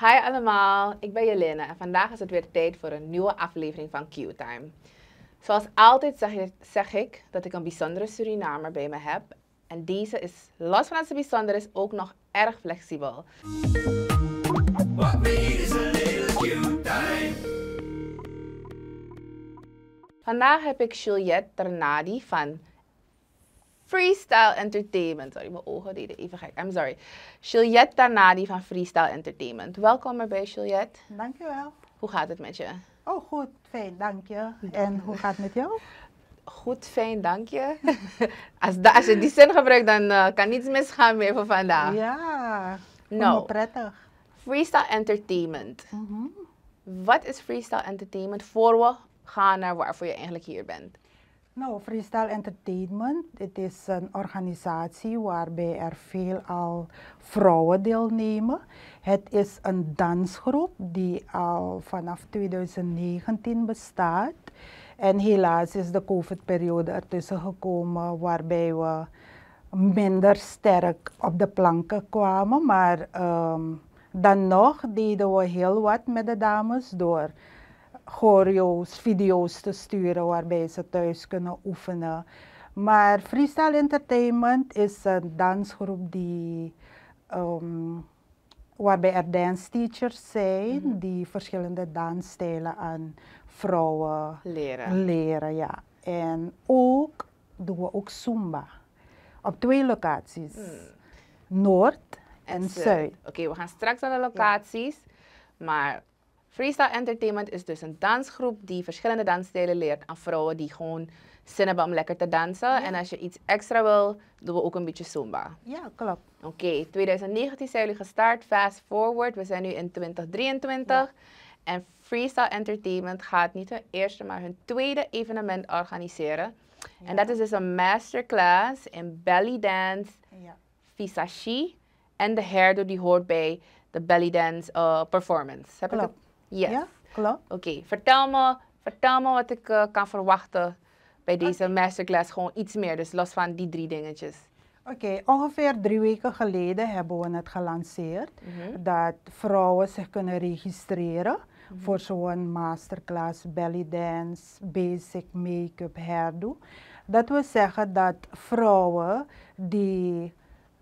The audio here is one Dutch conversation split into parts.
Hi allemaal, ik ben Jelene en vandaag is het weer tijd voor een nieuwe aflevering van Q-Time. Zoals altijd zeg ik, dat ik een bijzondere Surinamer bij me heb. En deze is, los van dat ze bijzonder is, ook nog erg flexibel. Vandaag heb ik Juliette Ternadi van Freestyle Entertainment. Sorry, mijn ogen deden even gek. I'm sorry. Juliette Tanadi van Freestyle Entertainment. Welkom erbij, Juliette. Dankjewel. Hoe gaat het met je? Oh, goed. Fijn, dank je. En hoe gaat het met jou? Goed, fijn, dank je. als, als, je die zin gebruikt, dan eh, kan niets misgaan meer voor vandaag. Ja, nou, prettig. Freestyle Entertainment. Mm Wat is Freestyle Entertainment voor we gaan naar waarvoor je eigenlijk hier bent? Nou, Freestyle Entertainment, het is een organisatie waarbij er al vrouwen deelnemen. Het is een dansgroep die al vanaf 2019 bestaat. En helaas is de COVID-periode ertussen gekomen waarbij we minder sterk op de planken kwamen. Maar ehm, dan nog deden we heel wat met de dames door choreo's, video's te sturen waarbij ze thuis kunnen oefenen. Maar Freestyle Entertainment is een dansgroep die, ehm, waarbij er dance teachers zijn mhm. die verschillende dansstijlen aan vrouwen leren. leren ja. En ook doen we ook Zumba op twee locaties, mm. Noord en, Zuid. Oké, we gaan straks naar de locaties, maar Freestyle Entertainment is dus een dansgroep die verschillende dansstijlen leert aan vrouwen die gewoon zin hebben om lekker te dansen. En als je iets extra wil, doen we ook een beetje Zumba. Ja, klopt. Oké, 2019 zijn jullie gestart. Fast forward, we zijn nu in 2023. En Freestyle Entertainment gaat niet hun eerste, maar hun tweede evenement organiseren. En dat is dus een masterclass in belly dance, ja. en de hairdo die hoort bij de belly dance uh, performance. Heb Klopt. ik het Yes. Ja, klopt. Oké, vertel, me, vertel me wat ik eh, kan verwachten bij deze masterclass. Gewoon iets meer, dus los van die drie dingetjes. Oké, ongeveer drie weken geleden hebben we het gelanceerd. Mhm. Dat vrouwen zich kunnen registreren mhm. voor zo'n masterclass belly dance, basic make-up, hairdo. Dat wil zeggen dat vrouwen die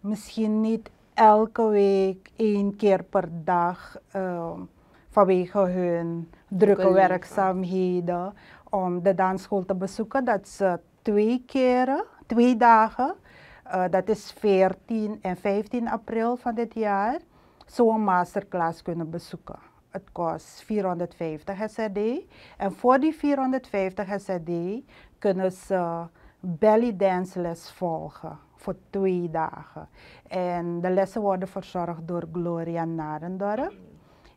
misschien niet elke week één keer per dag ehm, vanwege hun drukke werkzaamheden om de dansschool te bezoeken. Dat ze eh, twee keren, twee dagen. Eh, dat is 14 en 15 april van dit jaar. Zo'n masterclass kunnen bezoeken. Het kost 450 SRD. En voor die 450 SRD kunnen ze belly dance les volgen voor twee dagen. En de lessen worden verzorgd door Gloria Narendorp.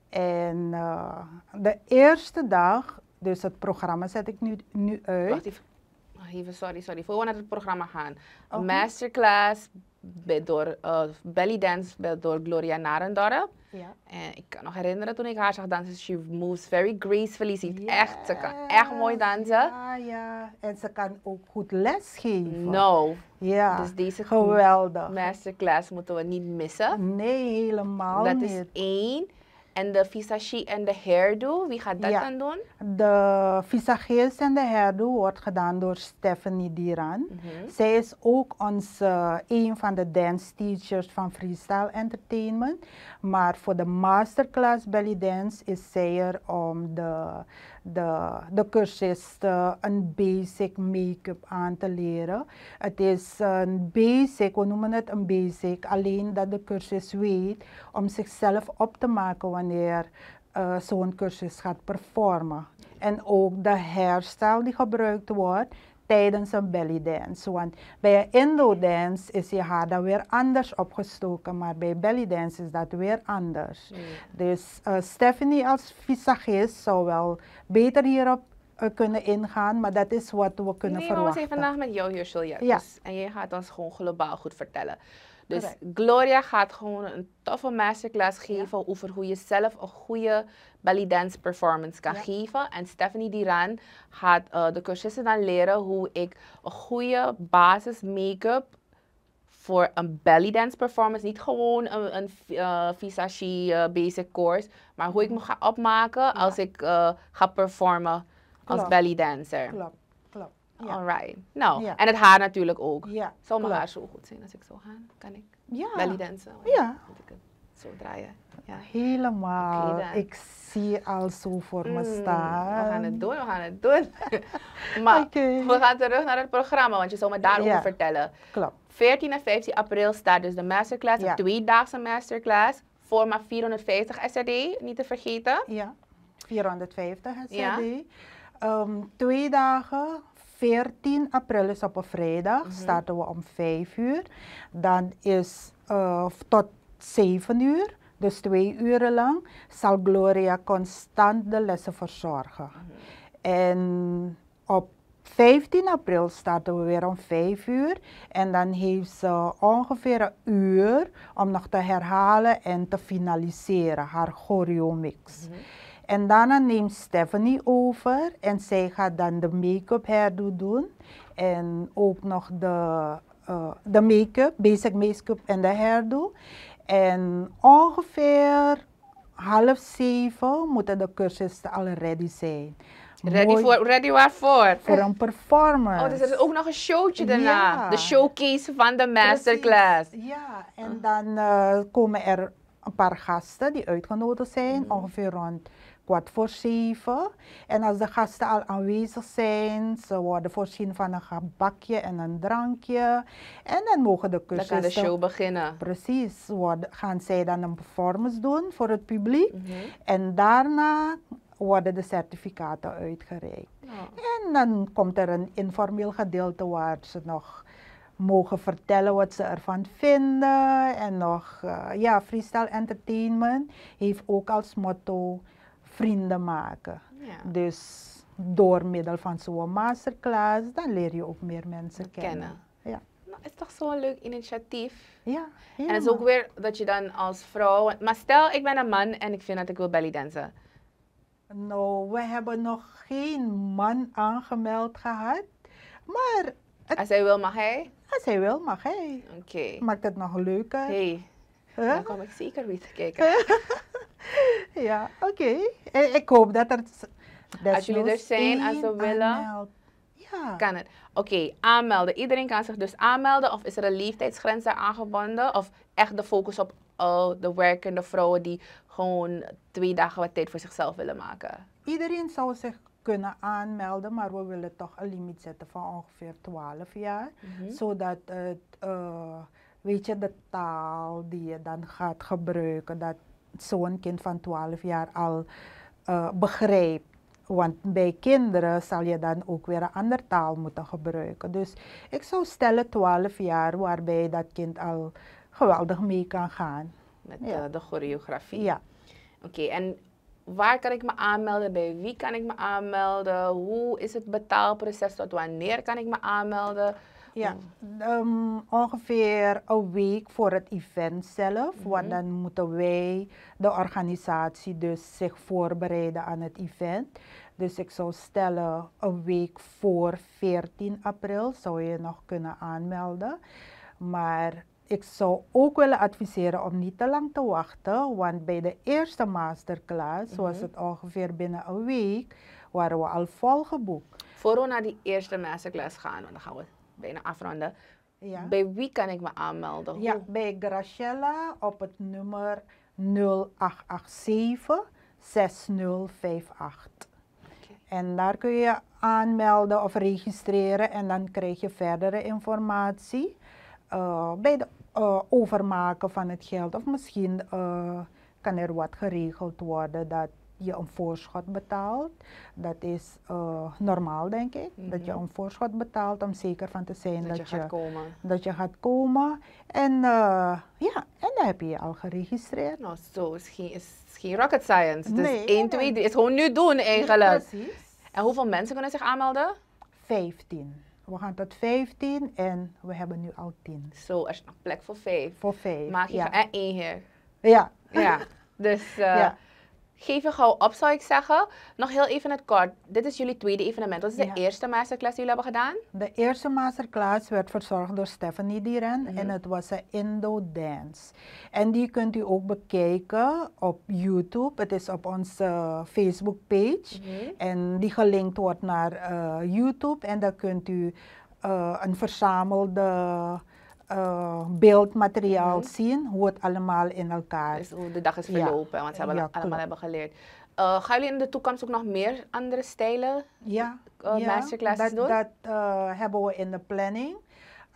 En uh, de eerste dag, dus het programma zet ik nu, nu uit. Wacht even. sorry, sorry. Voor we naar het programma gaan. Okay. Masterclass door, uh, belly dance door Gloria Narendorp. Ja. En ik kan nog herinneren toen ik haar zag dansen, she moves very gracefully. Ze, yes. echt, ze kan echt mooi dansen. Ja, ja. En ze kan ook goed geven. No. Ja. Dus deze geweldig. masterclass moeten we niet missen. Nee, helemaal niet. Dat is één. En de visagie en de hairdo, wie gaat dat dan doen? De visage en de hairdo wordt gedaan door Stephanie Diran. Mhm. Zij is ook onze eh, een van de dance teachers van Freestyle Entertainment. Maar voor de masterclass belly dance is zij er om de, de, de cursisten een basic make-up aan te leren. Het is een basic, we noemen het een basic, alleen dat de cursus weet om zichzelf op te maken wanneer uh, zo'n cursus gaat performen. En ook de hairstyle die gebruikt wordt tijdens een belly dance. Want bij een indo dance is je haar dan weer anders opgestoken, maar bij belly dance is dat weer anders. Mm. Dus eh, Stephanie als visagist zou wel beter hierop eh, kunnen ingaan, maar dat is wat we kunnen nee, verwachten. Nee, we zijn vandaag met jou hier, En jij gaat ons gewoon globaal goed vertellen. Dus Gloria gaat gewoon een toffe masterclass geven over hoe je zelf een goede belly dance performance kan geven. En Stephanie Diran gaat eh, de cursisten dan leren hoe ik een goede basis make-up voor een belly dance performance. Niet gewoon een, een uh, eh, visage eh, basic course, maar hoe ik mhm. me ga opmaken als ik ga performen als belly dancer. All right, Nou, en het haar natuurlijk ook. Zal Zou mijn haar zo goed zijn als ik zo ga? Kan ik ja. belly dansen? Ja. Moet ik het zo draaien? Ja. Helemaal. ik zie al zo voor me mm, staan. We gaan het doen, we gaan het doen. maar okay. we gaan terug naar het programma, want je zou me daarover vertellen. Klopt. 14 en 15 april staat dus de masterclass, ja. tweedaagse masterclass. Voor maar 450 SRD, niet te vergeten. Ja, 450 SRD. Ehm, twee dagen, 14 april is op een vrijdag, mhm. starten we om 5 uur. Dan is eh, tot 7 uur, dus twee uren lang, zal Gloria constant de lessen verzorgen. Mhm. En op 15 april starten we weer om 5 uur. En dan heeft ze ongeveer een uur om nog te herhalen en te finaliseren haar choreomix. mix. Mhm. En daarna neemt Stephanie over en zij gaat dan de make-up hairdo doen. En ook nog de, eh, de make-up, basic make-up en de hairdo. En ongeveer half zeven moeten de cursisten al ready zijn. Ready, Mooi. voor, ready waarvoor? Voor een performance. Oh, dus er is ook nog een showtje daarna. De showcase van de masterclass. Ja, en dan eh, komen er een paar gasten die uitgenodigd zijn. Mm. Ongeveer rond kwart voor zeven. En als de gasten al aanwezig zijn, ze worden voorzien van een gebakje en een drankje. En dan mogen de cursisten... Dan kan de show beginnen. Precies. Worden, gaan zij dan een performance doen voor het publiek. Mhm. En daarna worden de certificaten uitgereikt. En dan komt er een informeel gedeelte waar ze nog mogen vertellen wat ze ervan vinden. En nog, eh, ja, Freestyle Entertainment heeft ook als motto vrienden maken. Dus door middel van zo'n masterclass, dan leer je ook meer mensen kennen. kennen. Ja. Nou, is toch zo'n leuk initiatief. Ja. En het is ook weer dat je dan als vrouw... Maar stel, ik ben een man en ik vind dat ik wil bellydansen. Nou, we hebben nog geen man aangemeld gehad. Maar... Als hij wil, mag hij? Als hij wil, mag hij. Oké. Maakt het nog leuker. Hey. Dan kom ik zeker weer te kijken. ja, oké. Ik hoop dat er... Als jullie er zijn en ze willen... Ja. Kan het. Oké, aanmelden. Iedereen kan zich dus aanmelden. Of is er een leeftijdsgrens aangebonden? Of echt de focus op oh, de werkende vrouwen die gewoon twee dagen wat tijd voor zichzelf willen maken? Iedereen zou zich kunnen aanmelden, maar we willen toch een limiet zetten van ongeveer 12 jaar. Mhm. Zodat het... Eh, weet je, de taal die je dan gaat gebruiken, dat zo'n kind van 12 jaar al uh, eh, begrijpt. Want bij kinderen zal je dan ook weer een andere taal moeten gebruiken. Dus ik zou stellen 12 jaar waarbij dat kind al geweldig mee kan gaan. Met eh, de choreografie. Ja. Oké, en waar kan ik me aanmelden? Bij wie kan ik me aanmelden? Hoe is het betaalproces? Tot wanneer kan ik me aanmelden? Ja, ehm, ongeveer een week voor het event zelf. Want mhm. dan moeten wij, de organisatie, dus zich voorbereiden aan het event. Dus ik zou stellen, een week voor 14 april zou je nog kunnen aanmelden. Maar ik zou ook willen adviseren om niet te lang te wachten. Want bij de eerste masterclass mm was het ongeveer binnen een week, waren we al vol geboekt. Voor we naar die eerste masterclass gaan, want dan gaan we bijna afronden. Ja. Bij wie kan ik me aanmelden? Ja, bij Graciella op het nummer 0887 6058. En daar kun je aanmelden of registreren en dan krijg je verdere informatie eh, bij het eh, overmaken van het geld. Of misschien eh, kan er wat geregeld worden dat je een voorschot betaalt. Dat is eh, normaal, denk ik. Dat je mhm. een voorschot betaalt om zeker van te zijn dat, je, gaat komen. dat je gaat komen. En eh, ja, en dan heb je je al geregistreerd. Nou, zo is geen, is geen rocket science. Dus nee, 1, 2, 3. is gewoon nu doen eigenlijk. precies. En hoeveel mensen kunnen zich aanmelden? 15. We gaan tot 15 en we hebben nu al 10. Zo, er is nog plek voor vijf. Voor vijf. Maak je ja. en één hier. Ja. ja. Dus. ja. Eh, geef je gauw op, zou ik zeggen. Nog heel even het kort. Dit is jullie tweede evenement. Wat is de eerste masterclass die jullie hebben gedaan? De eerste masterclass werd verzorgd door Stephanie Dieren. En mhm. het was een Indo Dance. En die kunt u ook bekijken op YouTube. Het is op onze eh, Facebook page. Mhm. En die gelinkt wordt naar eh, YouTube. En daar kunt u eh, een verzamelde uh, beeldmateriaal mhm. zien, hoe het allemaal in elkaar... Dus hoe de dag is verlopen, ja. want ze hebben ja, allemaal hebben geleerd. Uh, gaan jullie in de toekomst ook nog meer andere stijlen ja, uh, ja masterclasses doen? dat hebben we in de planning.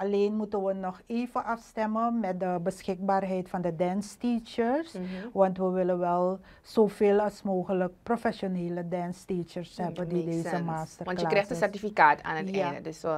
Alleen moeten we nog even afstemmen met de beschikbaarheid van de dance teachers. Mhm. Want we willen wel zoveel als mogelijk professionele dance teachers hebben die deze masterclass Want je krijgt een certificaat aan het einde. Dus we,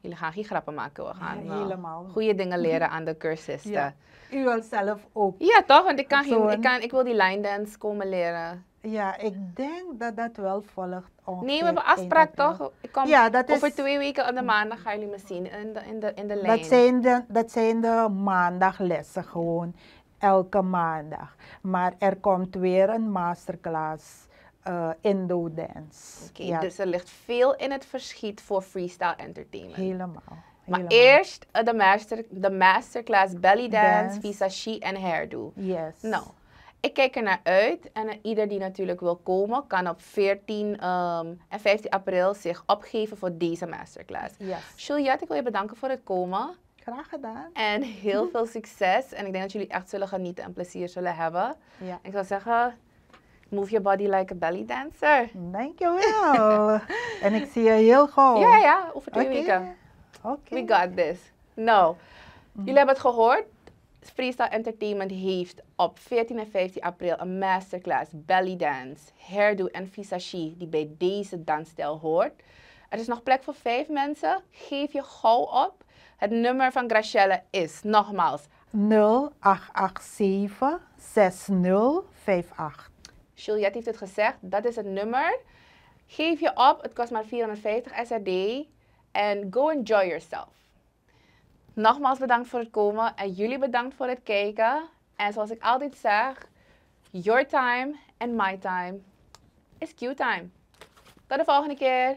jullie gaan geen grappen maken. We gaan eh, helemaal. goede dingen mhm. leren aan de cursisten. U wil zelf ook. Ja, toch? Want ik, kan geen, ik, kan, ik wil die line dance komen leren. Ja, ik denk dat dat wel volgt. Nee, we hebben afspraak toch? Ik kom ja, dat over twee weken op de maandag gaan jullie me zien in de, in de, in de dat lijn. Dat zijn de, dat zijn de maandaglessen gewoon, elke maandag. Maar er komt weer een masterclass eh, Indo Dance. Oké, ja. dus er ligt veel in het verschiet voor freestyle entertainment. Helemaal. Maar Helemaal. eerst eh, de, master, de masterclass belly dance, dance. vis en hairdo. Yes. Nou, ik kijk er naar uit en eh, ieder die natuurlijk wil komen, kan op 14 ehm, en 15 april zich opgeven voor deze masterclass. Yes. Juliette, ik wil je bedanken voor het komen. Graag gedaan. En heel veel succes. En ik denk dat jullie echt zullen genieten en plezier zullen hebben. Ja. Ik zou zeggen, move your body like a belly dancer. wel. en ik zie je heel goed. Ja, ja, over twee weken. Oké. We got this. Nou, jullie hebben het gehoord. Freestyle Entertainment heeft op 14 en 15 april een masterclass belly dance, hairdo en visage die bij deze dansstijl hoort. Er is nog plek voor vijf mensen. Geef je gauw op. Het nummer van Gracelle is nogmaals 0887 6058. Juliette heeft het gezegd, dat is het nummer. Geef je op, het kost maar 450 SRD. En go enjoy yourself. Nogmaals bedankt voor het komen en jullie bedankt voor het kijken. En zoals ik altijd zeg, your time and my time is Q-time. Tot de volgende keer!